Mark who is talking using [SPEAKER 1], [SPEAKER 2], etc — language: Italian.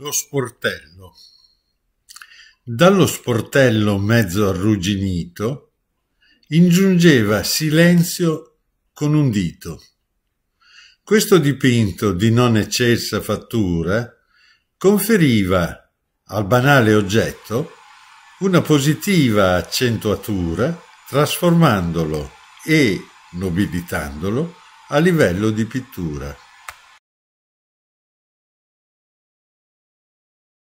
[SPEAKER 1] Lo sportello.
[SPEAKER 2] Dallo sportello mezzo arrugginito ingiungeva silenzio con un dito. Questo dipinto di non eccessa fattura conferiva al banale oggetto una positiva accentuatura trasformandolo e nobilitandolo a livello di pittura.